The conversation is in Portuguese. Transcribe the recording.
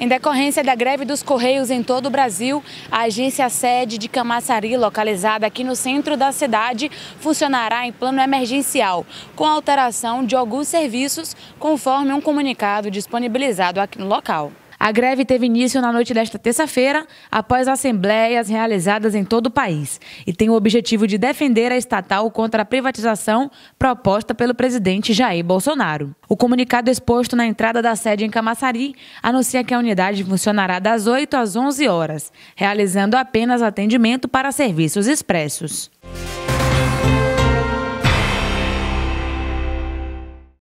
Em decorrência da greve dos Correios em todo o Brasil, a agência sede de Camaçari, localizada aqui no centro da cidade, funcionará em plano emergencial, com alteração de alguns serviços, conforme um comunicado disponibilizado aqui no local. A greve teve início na noite desta terça-feira, após assembleias realizadas em todo o país, e tem o objetivo de defender a estatal contra a privatização proposta pelo presidente Jair Bolsonaro. O comunicado exposto na entrada da sede em Camaçari anuncia que a unidade funcionará das 8 às 11 horas, realizando apenas atendimento para serviços expressos.